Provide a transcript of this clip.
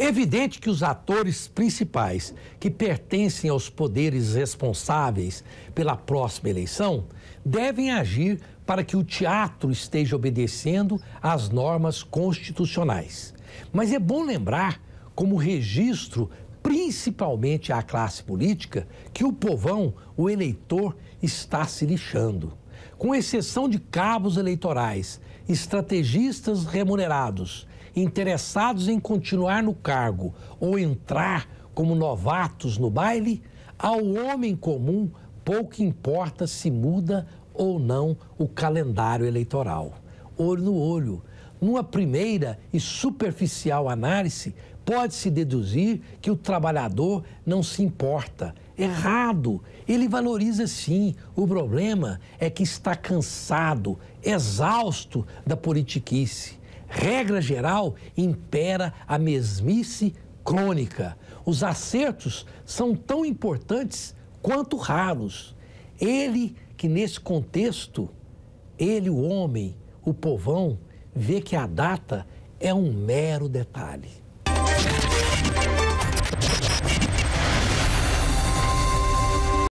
Evidente que os atores principais que pertencem aos poderes responsáveis pela próxima eleição devem agir para que o teatro esteja obedecendo às normas constitucionais. Mas é bom lembrar, como registro principalmente à classe política, que o povão, o eleitor, está se lixando com exceção de cabos eleitorais, estrategistas remunerados, interessados em continuar no cargo ou entrar como novatos no baile, ao homem comum pouco importa se muda ou não o calendário eleitoral. Olho no olho. Numa primeira e superficial análise, pode-se deduzir que o trabalhador não se importa Errado. Ele valoriza sim. O problema é que está cansado, exausto da politiquice. Regra geral, impera a mesmice crônica. Os acertos são tão importantes quanto raros. Ele que nesse contexto, ele, o homem, o povão, vê que a data é um mero detalhe.